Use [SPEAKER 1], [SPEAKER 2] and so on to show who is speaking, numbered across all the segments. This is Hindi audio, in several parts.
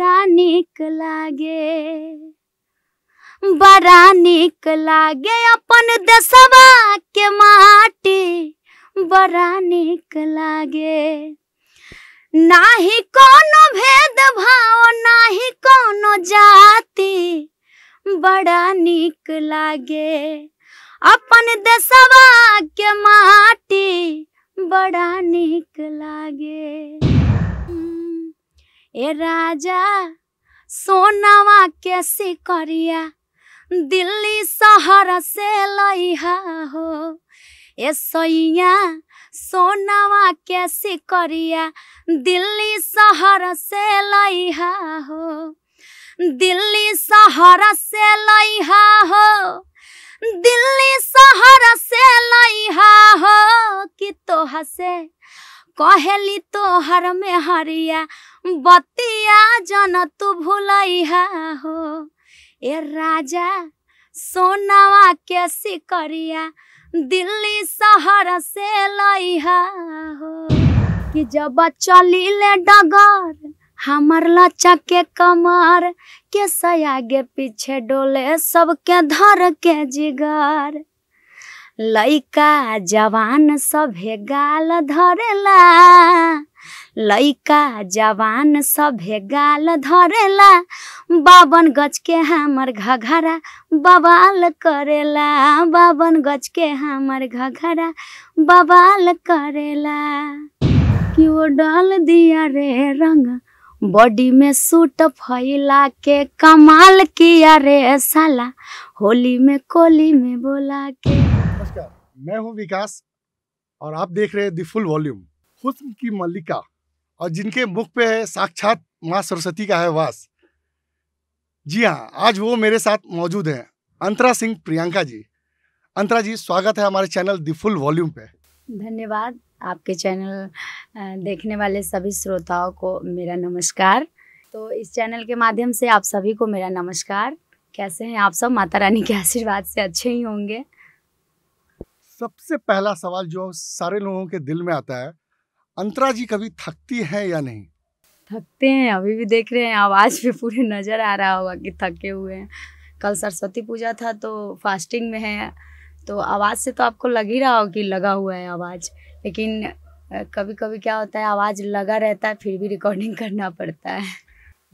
[SPEAKER 1] बड़ा निक लागे बड़ा निक लागे अपन देशवा के माटी बड़ा निक लागे नाही कोनो भेद भाव ही कोनो जाति बड़ा निक लागे अपन देशवा के माटी बड़ा निक लागे ए राजा सोनावा के करिया दिल्ली शहर से लइहा हो ए सैया सोनावा के सिकरिया दिल्ली शहर से लइहा हो दिल्ली शहर से लइहा हो दिल्ली शहर से लइहा हो कि तोहा से कहली हर में हरिया बतिया जन तू भूल हो ए राजा सोनावा के सिकरिया दिल्ली शहर से लैहा हो कि जब चली ले डगर हमर लचा के कमर के सयागे पीछे डोले सबके धर के जिगर लैका जवान सभे गाल धरेला लैका जवान सभे गाल धरेला बाबन गज के हमर घघरा बवाल करेला बाबन गज के हमर घघरा बवाल करेला क्यों डाल दिया रे रंग बॉडी में सूट फैला के कमाल किया रे साला होली में कोली में बोला के
[SPEAKER 2] मैं हूं विकास और आप देख रहे हैं दी फुल वॉल्यूम हुस्न की मल्लिका और जिनके मुख पे है साक्षात माँ सरस्वती का है वास जी हाँ आज वो मेरे साथ मौजूद हैं अंतरा सिंह प्रियंका जी अंतरा जी स्वागत है हमारे चैनल दी फुल वॉल्यूम पे
[SPEAKER 1] धन्यवाद आपके चैनल देखने वाले सभी श्रोताओं को मेरा नमस्कार तो इस चैनल के माध्यम से आप सभी को मेरा नमस्कार कैसे हैं आप सब माता रानी के आशीर्वाद से अच्छे ही होंगे
[SPEAKER 2] सबसे पहला सवाल जो सारे लोगों के दिल में आता है अंतरा जी कभी थकती हैं या नहीं
[SPEAKER 1] थकते हैं अभी भी देख रहे हैं आवाज भी पूरी नजर आ रहा होगा कि थके हुए हैं कल सरस्वती पूजा था तो फास्टिंग में है तो आवाज़ से तो आपको लग ही रहा हो कि लगा हुआ है आवाज़ लेकिन कभी कभी क्या होता है आवाज़ लगा रहता है फिर भी रिकॉर्डिंग करना पड़ता है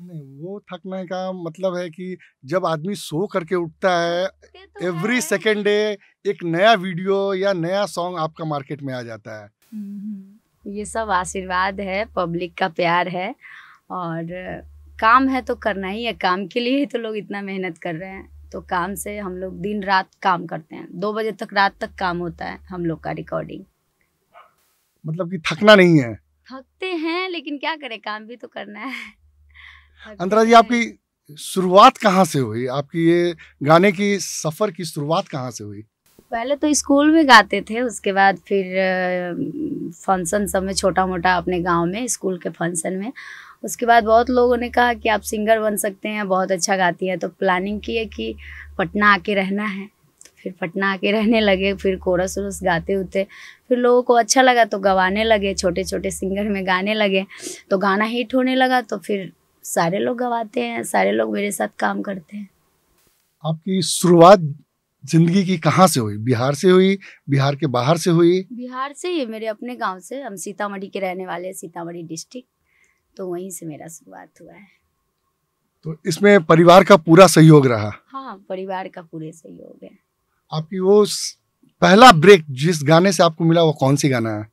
[SPEAKER 2] नहीं वो थकने का मतलब है कि जब आदमी सो करके उठता है एवरी सेकेंड डे एक नया वीडियो या नया सॉन्ग आपका मार्केट में आ जाता है
[SPEAKER 1] हम्म, ये सब आशीर्वाद है पब्लिक का प्यार है और काम है तो करना ही है काम के लिए ही तो लोग इतना मेहनत कर रहे हैं तो काम से हम लोग दिन रात काम करते हैं दो बजे तक रात तक काम होता है
[SPEAKER 2] हम लोग का रिकॉर्डिंग मतलब कि थकना नहीं है
[SPEAKER 1] थकते हैं लेकिन क्या करें काम भी तो करना है
[SPEAKER 2] हाँ अंतरा हाँ जी आपकी शुरुआत कहाँ से हुई आपकी ये गाने की सफ़र की शुरुआत कहाँ से हुई पहले तो स्कूल में गाते
[SPEAKER 1] थे उसके बाद फिर फंक्शन सब में छोटा मोटा अपने गांव में स्कूल के फंक्शन में उसके बाद बहुत लोगों ने कहा कि आप सिंगर बन सकते हैं बहुत अच्छा गाती हैं तो प्लानिंग की है कि पटना आके रहना है फिर पटना आके रहने लगे फिर कोरस वोरस गाते होते फिर लोगों को अच्छा लगा तो गवाने लगे छोटे छोटे सिंगर में गाने लगे तो गाना हिट होने लगा तो फिर सारे लोग गवाते हैं सारे लोग मेरे साथ काम करते हैं
[SPEAKER 2] आपकी शुरुआत जिंदगी की कहाँ से हुई बिहार से हुई बिहार के बाहर से हुई
[SPEAKER 1] बिहार से ही मेरे अपने गांव से हम सीतामढ़ी के रहने वाले सीतामढ़ी डिस्ट्रिक्ट तो वहीं से मेरा शुरुआत हुआ है
[SPEAKER 2] तो इसमें परिवार का पूरा सहयोग रहा
[SPEAKER 1] हाँ परिवार का पूरे सहयोग है
[SPEAKER 2] आपकी वो पहला ब्रेक जिस गाने से आपको मिला वो कौन सी गाना है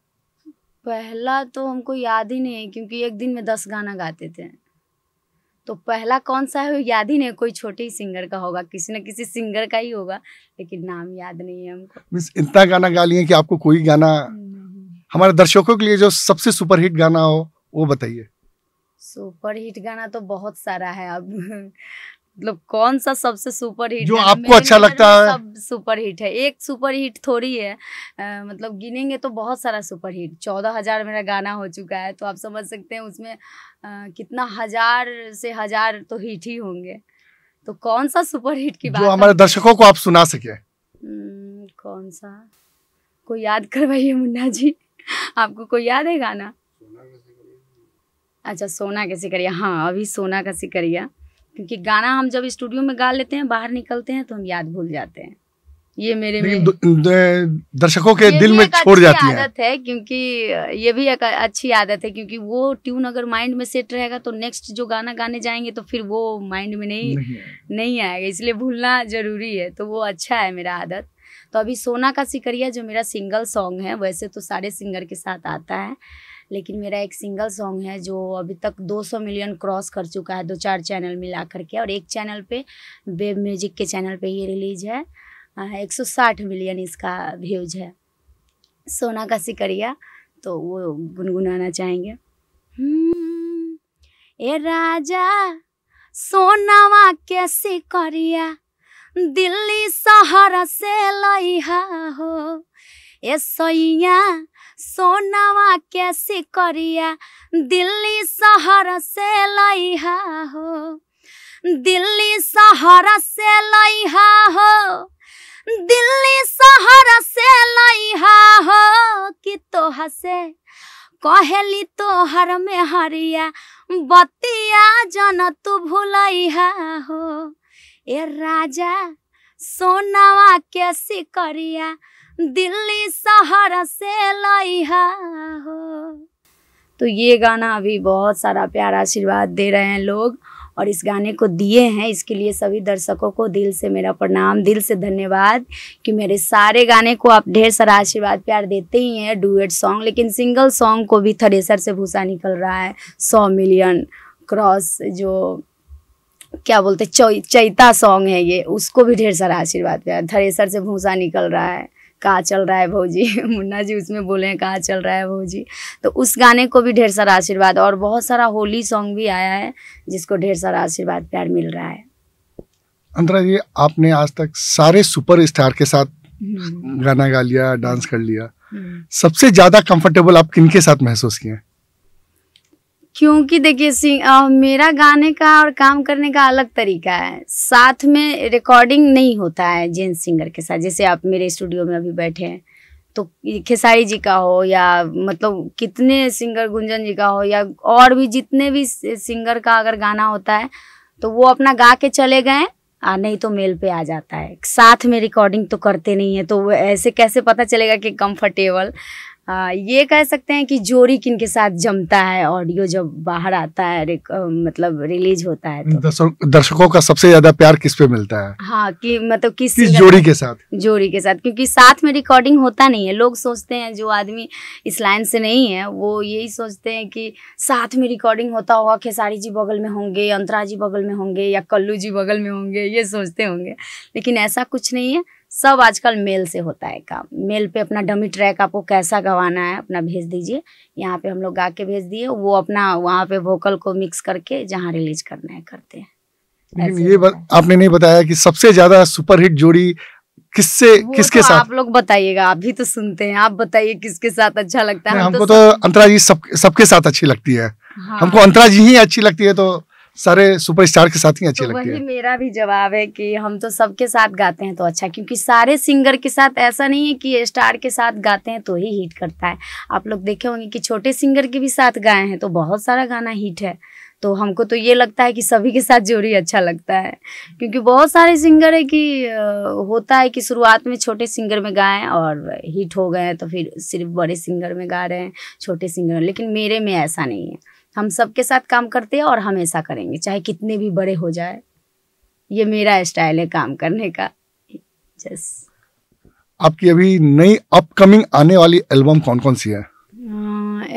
[SPEAKER 1] पहला तो हमको याद ही नहीं है क्योंकि एक दिन में दस गाना गाते थे तो पहला कौन सा है याद ही नहीं कोई छोटे ही सिंगर का होगा किसी न किसी सिंगर का ही होगा लेकिन नाम याद नहीं है हमको
[SPEAKER 2] मिस इतना गाना गा लिए कि आपको कोई गाना हमारे दर्शकों के लिए जो सबसे सुपरहिट गाना हो वो बताइए
[SPEAKER 1] सुपरहिट गाना तो बहुत सारा है अब मतलब कौन सा सबसे सुपर हिट जो है? आपको अच्छा लगता है सब सुपर हिट है एक सुपर हिट थोड़ी है आ, मतलब गिनेंगे तो बहुत सारा सुपर हिट चौदह हजार मेरा गाना हो चुका है तो आप समझ सकते हैं उसमें आ, कितना हजार से हजार तो हिट ही होंगे तो कौन सा सुपर हिट की बात हमारे
[SPEAKER 2] दर्शकों को आप सुना सके
[SPEAKER 1] हम्म, कौन सा कोई याद करवाइए मुन्ना जी आपको कोई याद है गाना अच्छा सोना कैसे करिए हाँ अभी सोना का सिकरिया क्योंकि गाना हम जब स्टूडियो में गा लेते हैं बाहर निकलते हैं तो हम याद भूल जाते हैं ये मेरे में
[SPEAKER 2] दर्शकों के दिल में छोड़ जाती है आदत
[SPEAKER 1] है क्योंकि ये भी एक अच्छी आदत है क्योंकि वो ट्यून अगर माइंड में सेट रहेगा तो नेक्स्ट जो गाना गाने जाएंगे तो फिर वो माइंड में नहीं नहीं, नहीं आएगा इसलिए भूलना जरूरी है तो वो अच्छा है मेरा आदत तो अभी सोना का सिकरिया जो मेरा सिंगल सॉन्ग है वैसे तो सारे सिंगर के साथ आता है लेकिन मेरा एक सिंगल सॉन्ग है जो अभी तक 200 मिलियन क्रॉस कर चुका है दो चार चैनल मिला करके और एक चैनल पे बेब म्यूजिक के चैनल पे ये रिलीज है एक सौ साठ मिलियन इसका व्यूज है सोना का सिकरिया तो वो गुनगुनाना चाहेंगे हम्म, ए राजा सोनावा के सिकरिया दिल्ली शहर से लइहा हो ए सैया सोनावा कैसे करिया दिल्ली शहर से लैहा हो दिल्ली शहर से लैहा हो दिल्ली शहर से लैहा हो कि तोहा से कहली तोहर में हरिया बतिया जन तू भूलैहा हो ए राजा सोनावा के सिकरिया दिल्ली शहर से लइहा हो तो ये गाना अभी बहुत सारा प्यार आशीर्वाद दे रहे हैं लोग और इस गाने को दिए हैं इसके लिए सभी दर्शकों को दिल से मेरा प्रणाम दिल से धन्यवाद कि मेरे सारे गाने को आप ढेर सारा आशीर्वाद प्यार देते ही हैं डुएट सॉन्ग लेकिन सिंगल सॉन्ग को भी थ्रेसर से भूसा निकल रहा है सौ मिलियन क्रॉस जो क्या बोलते चैता सॉन्ग है ये उसको भी ढेर सारा आशीर्वाद दिया थरेसर से भूसा निकल रहा है कहाँ चल रहा है भौजी मुन्ना जी उसमें बोले हैं कहाँ चल रहा है भौजी तो उस गाने को भी ढेर सारा आशीर्वाद और बहुत सारा होली सॉन्ग भी आया है जिसको ढेर सारा आशीर्वाद प्यार मिल रहा है
[SPEAKER 2] अंतरा जी आपने आज तक सारे सुपर स्टार के साथ हम्म। गाना गा लिया डांस कर लिया हम्म। सबसे ज्यादा कंफर्टेबल आप किन के साथ महसूस किए
[SPEAKER 1] क्योंकि देखिए मेरा गाने का और काम करने का अलग तरीका है साथ में रिकॉर्डिंग नहीं होता है जेन सिंगर के साथ जैसे आप मेरे स्टूडियो में अभी बैठे हैं तो खेसारी जी का हो या मतलब कितने सिंगर गुंजन जी का हो या और भी जितने भी सिंगर का अगर गाना होता है तो वो अपना गा के चले गए आ नहीं तो मेल पे आ जाता है साथ में रिकॉर्डिंग तो करते नहीं है तो ऐसे कैसे पता चलेगा कि कंफर्टेबल आ, हाँ, ये कह सकते हैं कि जोरी किन के साथ जमता है ऑडियो जब बाहर आता है रिक, आ, मतलब रिलीज होता है
[SPEAKER 2] तो। दर्शकों दर्शकों का सबसे ज्यादा प्यार किस पे मिलता है
[SPEAKER 1] हाँ कि मतलब किस, किस जोड़ी के साथ जोड़ी के साथ क्योंकि साथ में रिकॉर्डिंग होता नहीं है लोग सोचते हैं जो आदमी इस लाइन से नहीं है वो यही सोचते हैं कि साथ में रिकॉर्डिंग होता होगा खेसारी जी बगल में होंगे अंतरा जी बगल में होंगे या कल्लू जी बगल में होंगे ये सोचते होंगे लेकिन ऐसा कुछ नहीं है सब आजकल मेल से होता है काम मेल पे अपना डमी ट्रैक आपको कैसा गवाना है अपना भेज दीजिए यहाँ पे हम लोग गा के भेज दिए वो अपना वहाँ पे वोकल को मिक्स करके जहाँ रिलीज करना है करते
[SPEAKER 2] हैं ये आपने नहीं बताया कि सबसे ज्यादा सुपरहिट जोड़ी किससे तो किसके तो साथ आप
[SPEAKER 1] लोग बताइएगा आप भी तो सुनते हैं आप बताइए किसके साथ अच्छा लगता है तो हमको तो, तो
[SPEAKER 2] अंतरा जी सब सबके साथ अच्छी लगती है
[SPEAKER 1] हाँ। हमको अंतरा
[SPEAKER 2] जी ही अच्छी लगती है तो सारे सुपरस्टार के साथ ही अच्छी तो लगती है
[SPEAKER 1] मेरा भी जवाब है कि हम तो सबके साथ गाते हैं तो अच्छा क्योंकि सारे सिंगर के साथ ऐसा नहीं है कि स्टार के साथ गाते हैं तो ही हिट करता है आप लोग देखे होंगे कि छोटे सिंगर के भी साथ गाए हैं तो बहुत सारा गाना हिट है तो हमको तो ये लगता है कि सभी के साथ जोड़ी अच्छा लगता है क्योंकि बहुत सारे सिंगर है कि होता है कि शुरुआत में छोटे सिंगर में गाएं और हिट हो गए तो फिर सिर्फ बड़े सिंगर में गा रहे हैं छोटे सिंगर लेकिन मेरे में ऐसा नहीं है हम सबके साथ काम करते हैं और हमेशा करेंगे चाहे कितने भी बड़े हो जाए ये मेरा स्टाइल है काम करने का जस
[SPEAKER 2] आपकी अभी नई अपकमिंग आने वाली एल्बम कौन कौन सी है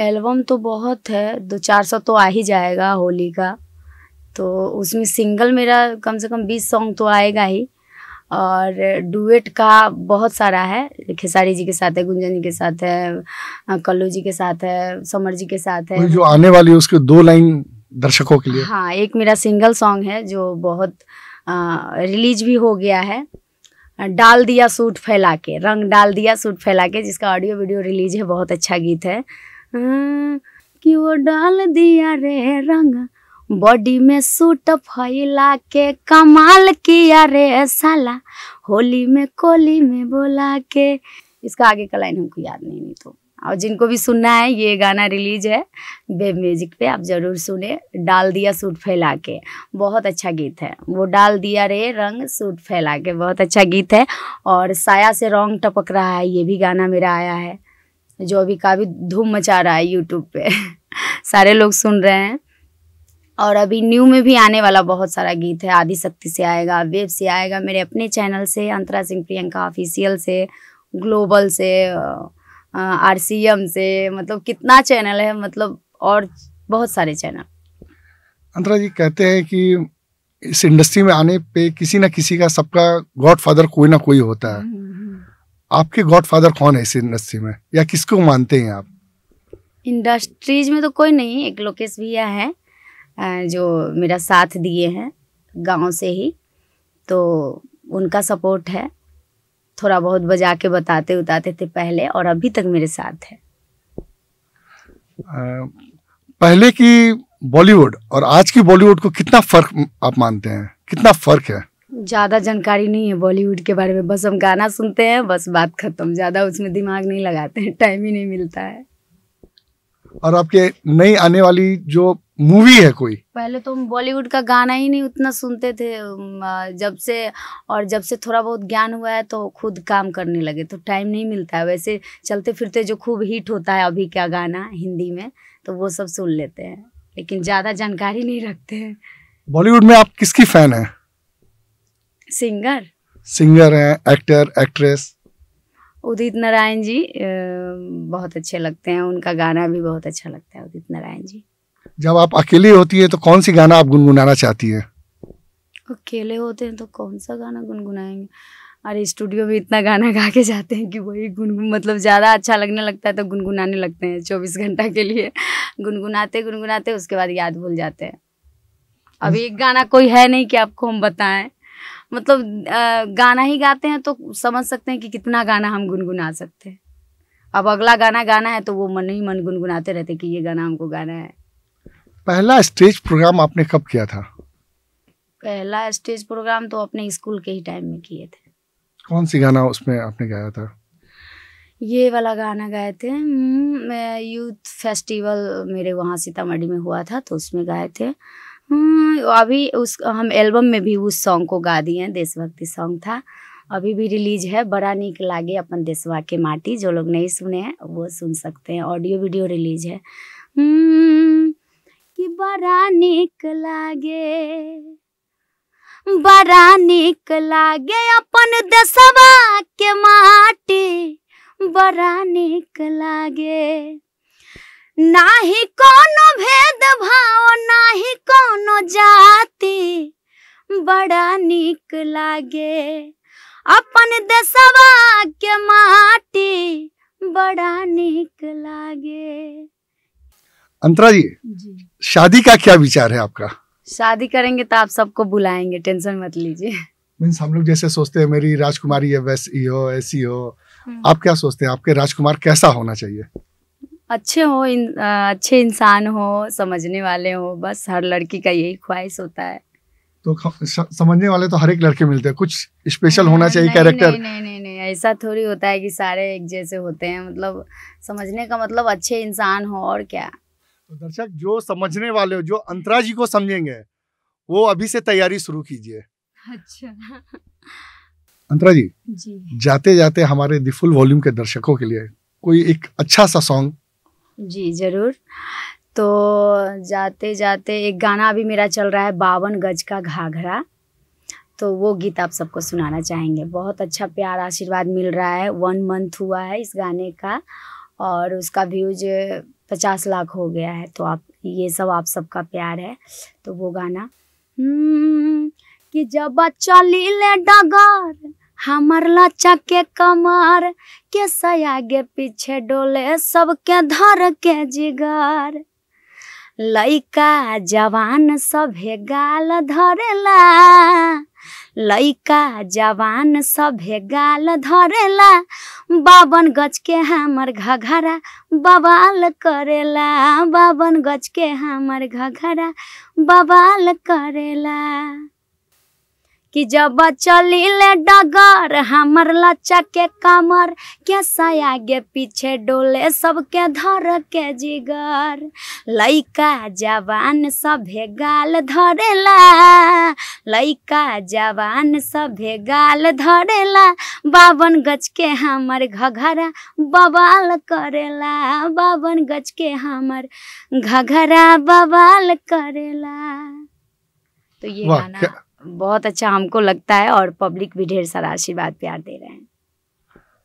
[SPEAKER 1] एल्बम हाँ, तो बहुत है दो चार सौ तो आ ही जाएगा होली का तो उसमें सिंगल मेरा कम से कम बीस सॉन्ग तो आएगा ही और डुएट का बहुत सारा है खेसारी जी के साथ है गुंजन जी के साथ है कल्लू जी के साथ है समर जी के साथ है जो
[SPEAKER 2] आने वाली है उसके दो लाइन दर्शकों के लिए
[SPEAKER 1] हाँ एक मेरा सिंगल सॉन्ग है जो बहुत आ, रिलीज भी हो गया है डाल दिया सूट फैला के रंग डाल दिया सूट फैला के जिसका ऑडियो वीडियो रिलीज है बहुत अच्छा गीत है हाँ, कि वो डाल दिया रे रंग बॉडी में सूट फैला के कमाल किया रे साला होली में कोली में बोला के इसका आगे का लाइन हमको याद नहीं नहीं तो और जिनको भी सुनना है ये गाना रिलीज है वेब म्यूजिक पे आप ज़रूर सुने डाल दिया सूट फैला के बहुत अच्छा गीत है वो डाल दिया रे रंग सूट फैला के बहुत अच्छा गीत है और साया से रॉन्ग टपक रहा है ये भी गाना मेरा आया है जो अभी काफ़ी धूम मचा रहा है यूट्यूब पे सारे लोग सुन रहे हैं और अभी न्यू में भी आने वाला बहुत सारा गीत है आदि शक्ति से आएगा वेब से आएगा मेरे अपने चैनल से अंतरा सिंह प्रियंका ऑफिशियल से ग्लोबल से आर सी एम से मतलब कितना चैनल है मतलब और बहुत सारे चैनल
[SPEAKER 2] अंतरा जी कहते हैं कि इस इंडस्ट्री में आने पे किसी ना किसी का सबका गॉडफादर कोई ना कोई होता है आपके गॉडफादर कौन है इस इंडस्ट्री में या किसको मानते हैं आप
[SPEAKER 1] इंडस्ट्रीज में तो कोई नहीं एक लोकेश भैया है जो मेरा साथ दिए हैं गांव से ही तो उनका सपोर्ट है थोड़ा बहुत बजा के बताते उताते थे पहले और अभी तक मेरे साथ है
[SPEAKER 2] पहले की बॉलीवुड और आज की बॉलीवुड को कितना फर्क आप मानते हैं कितना फर्क है
[SPEAKER 1] ज़्यादा जानकारी नहीं है बॉलीवुड के बारे में बस हम गाना सुनते हैं बस बात खत्म ज़्यादा उसमें दिमाग नहीं लगाते हैं टाइम ही नहीं मिलता है
[SPEAKER 2] और आपके नई आने वाली जो मूवी है कोई
[SPEAKER 1] पहले तो हम बॉलीवुड का गाना ही नहीं उतना सुनते थे जब से और जब से थोड़ा बहुत ज्ञान हुआ है तो खुद काम करने लगे तो टाइम नहीं मिलता है वैसे चलते फिरते जो खूब हिट होता है अभी क्या गाना हिंदी में तो वो सब सुन लेते हैं लेकिन ज़्यादा जानकारी नहीं रखते हैं
[SPEAKER 2] बॉलीवुड में आप किसकी फैन है सिंगर सिंगर है एक्टर एक्ट्रेस
[SPEAKER 1] उदित नारायण जी बहुत अच्छे लगते हैं उनका गाना भी बहुत अच्छा लगता है उदित नारायण जी
[SPEAKER 2] जब आप अकेले होती है तो कौन सी गाना आप गुनगुनाना चाहती है
[SPEAKER 1] अकेले होते हैं तो कौन सा गाना गुनगुनाएंगे अरे स्टूडियो में इतना गाना गा के जाते हैं कि वही गुनगुन मतलब ज़्यादा अच्छा लगने लगता है तो गुनगुनाने लगते हैं चौबीस घंटा के लिए गुनगुनाते गुनगुनाते उसके बाद याद भूल जाते हैं अब एक गाना कोई है नहीं कि आपको हम बताएं मतलब गाना ही गाते हैं तो समझ सकते हैं कि कितना गाना हम गुनगुना सकते हैं अब अगला गाना गाना है तो वो मन ही मन गुनगुनाते रहते कि ये गाना हमको गाना है
[SPEAKER 2] पहला स्टेज प्रोग्राम आपने कब किया था
[SPEAKER 1] पहला स्टेज प्रोग्राम तो अपने स्कूल के ही टाइम में किए थे
[SPEAKER 2] कौन सी गाना उसमें आपने गाया था
[SPEAKER 1] ये वाला गाना गाए थे हम्म, मैं यूथ फेस्टिवल मेरे वहाँ सीतामढ़ी में हुआ था तो उसमें गाए थे हम्म, अभी उस हम एल्बम में भी उस सॉन्ग को गा दिए देशभक्ति सॉन्ग था अभी भी रिलीज है बड़ा निक लागे अपन देशवा के माटी जो लोग नहीं सुने हैं वो सुन सकते हैं ऑडियो वीडियो रिलीज है हम्म, कि बड़ा निक लागे बड़ा निक लागे अपन देशवा के माटी बड़ा निक लागे नाही कोनो भेदभाव ना नाही कोनो जाति बड़ा निक लागे अपन देशवा के माटी बड़ा निक लागे
[SPEAKER 2] अंतरा जी, जी। शादी का क्या विचार है आपका
[SPEAKER 1] शादी करेंगे तो आप सबको बुलाएंगे टेंशन मत लीजिए
[SPEAKER 2] मीन्स हम लोग जैसे सोचते हैं मेरी राजकुमारी है वैसी हो ऐसी हो हम्म। आप क्या सोचते हैं आपके राजकुमार कैसा होना चाहिए
[SPEAKER 1] अच्छे हो इन, आ, अच्छे इंसान हो समझने वाले हो बस हर लड़की का यही ख्वाहिश होता है
[SPEAKER 2] तो समझने वाले तो हर एक लड़के मिलते हैं कुछ स्पेशल होना हाँ, चाहिए कैरेक्टर नहीं,
[SPEAKER 1] नहीं नहीं नहीं ऐसा थोड़ी होता है कि सारे एक जैसे होते हैं मतलब समझने का मतलब अच्छे इंसान हो और क्या
[SPEAKER 2] तो दर्शक जो समझने वाले हो जो अंतरा जी को समझेंगे वो अभी से तैयारी शुरू कीजिए अच्छा अंतरा जी, जी जाते जाते हमारे द फुल वॉल्यूम के दर्शकों के लिए कोई एक अच्छा सा सॉन्ग
[SPEAKER 1] जी जरूर तो जाते जाते एक गाना अभी मेरा चल रहा है बावन गज का घाघरा तो वो गीत आप सबको सुनाना चाहेंगे बहुत अच्छा प्यार आशीर्वाद मिल रहा है वन मंथ हुआ है इस गाने का और उसका व्यूज पचास लाख हो गया है तो आप ये सब आप सबका प्यार है तो वो गाना हम्म, कि जब चली अच्छा ले डगर हमर लाचा के कमर के सया पीछे डोले सबके धर के जिगर लैका जवान सभे गाल धरेला लैका जवान सभे गाल धरेला बावन गज के हमर घघरा बवाल करेला बावन गज के हमर घघरा बवाल करेला कि जब चली ले डगर हमर लच्चा के कमर कैसा आगे पीछे डोले सबके धर के जिगर लैका जवान सभे गाल धरेला लैका जवान सभे गाल धरेला बावन गज के हमर घघरा बवाल करेला बावन गज के हमर घघरा बवाल करेला तो ये गाना बहुत अच्छा हमको लगता है और पब्लिक भी ढेर सारा आशीर्वाद प्यार दे रहे हैं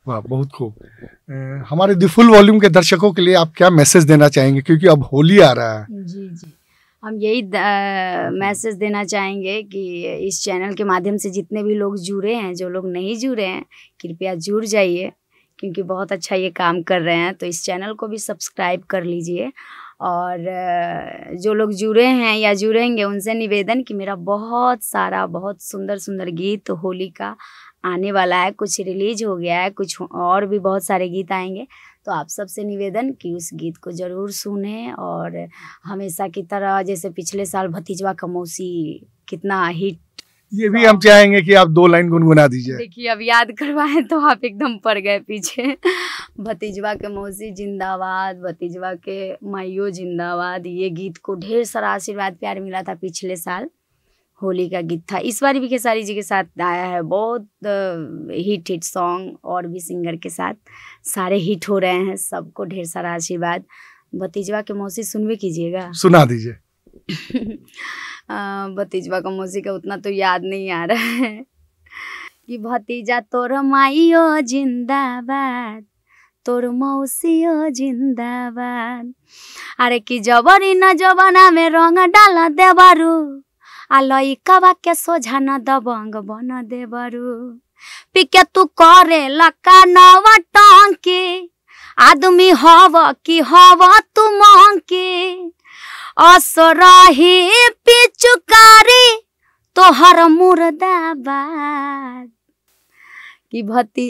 [SPEAKER 2] वाह बहुत खूब हमारे दी फुल वॉल्यूम के दर्शकों के लिए आप क्या मैसेज देना चाहेंगे क्योंकि अब होली आ रहा
[SPEAKER 1] है जी जी हम यही मैसेज देना चाहेंगे कि इस चैनल के माध्यम से जितने भी लोग जुड़े हैं जो लोग नहीं जुड़े हैं कृपया जुड़ जाइए क्योंकि बहुत अच्छा ये काम कर रहे हैं तो इस चैनल को भी सब्सक्राइब कर लीजिए और जो लोग जुड़े हैं या जुड़ेंगे उनसे निवेदन कि मेरा बहुत सारा बहुत सुंदर सुंदर गीत होली का आने वाला है कुछ रिलीज हो गया है कुछ और भी बहुत सारे गीत आएंगे तो आप सबसे निवेदन कि उस गीत को ज़रूर सुने और हमेशा की तरह जैसे पिछले साल भतीजवा का मौसी कितना हिट
[SPEAKER 2] ये भी हम चाहेंगे कि आप दो लाइन गुनगुना दीजिए
[SPEAKER 1] देखिए अब याद करवाए तो आप एकदम पड़ गए पीछे भतीजवा के मौसी जिंदाबाद भतीजवा के माइयो जिंदाबाद ये गीत को ढेर सारा आशीर्वाद प्यार मिला था पिछले साल होली का गीत था इस बार भी खेसारी जी के साथ आया है बहुत हिट हिट सॉन्ग और भी सिंगर के साथ सारे हिट हो रहे हैं सबको ढेर सारा आशीर्वाद भतीजवा के मौसी सुनवे कीजिएगा सुना दीजिए भतीजवा का मौसी का उतना तो याद नहीं आ रहा है कि भतीजा तोर माइयो जिंदाबाद তোর মৌসিও জিন্দাবাদ আরে কি জবরি না জবানা মে রঙ ডালা দেবারু আলই কাবাকে সোঝা না দবঙ্গ বন দেবারু পিকে তু করে লকা নওয়া টঙ্কি আদমি হব কি হব তু মঙ্কি असराहे पे तोहर मुर्दाबाद कि भती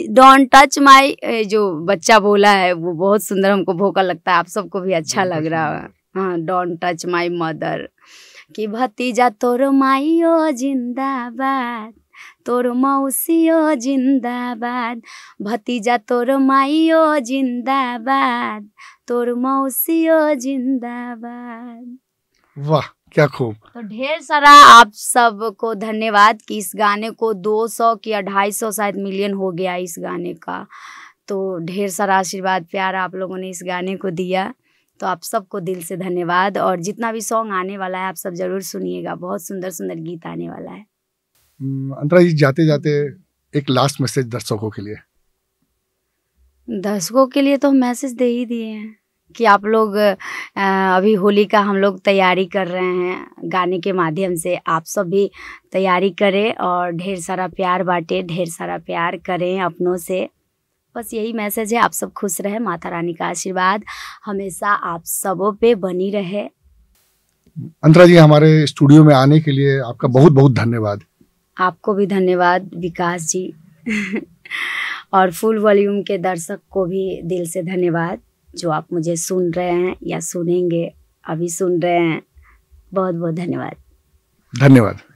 [SPEAKER 1] टच माई जो बच्चा बोला है वो बहुत सुंदर हमको भोका लगता है आप सबको भी अच्छा लग रहा है हाँ डोंट टच माई मदर कि भतीजा तोर माई जिंदाबाद तोर मौसियो जिंदाबाद भतीजा तोर माइयो जिंदाबाद तोर मौसियो जिंदाबाद
[SPEAKER 2] वाह क्या खूब
[SPEAKER 1] तो ढेर सारा आप सबको धन्यवाद कि इस गाने को 200 या 250 शायद मिलियन हो गया इस गाने का तो ढेर सारा आशीर्वाद प्यार आप लोगों ने इस गाने को दिया तो आप सबको दिल से धन्यवाद और जितना भी सॉन्ग आने वाला है आप सब जरूर सुनिएगा बहुत सुंदर सुंदर गीत आने वाला है
[SPEAKER 2] हम्म, अंतरा जी जाते जाते एक लास्ट मैसेज दर्शकों के लिए
[SPEAKER 1] दर्शकों के लिए तो मैसेज दे ही दिए हैं कि आप लोग अभी होली का हम लोग तैयारी कर रहे हैं गाने के माध्यम से आप सब भी तैयारी करें और ढेर सारा प्यार बांटे ढेर सारा प्यार करें अपनों से बस यही मैसेज है आप सब खुश रहे माता रानी का आशीर्वाद हमेशा आप सबों पे बनी रहे
[SPEAKER 2] अंतरा जी हमारे स्टूडियो में आने के लिए आपका बहुत बहुत धन्यवाद
[SPEAKER 1] आपको भी धन्यवाद विकास जी और फुल वॉल्यूम के दर्शक को भी दिल से धन्यवाद जो आप मुझे सुन रहे हैं या सुनेंगे अभी सुन रहे हैं बहुत बहुत धन्यवाद
[SPEAKER 2] धन्यवाद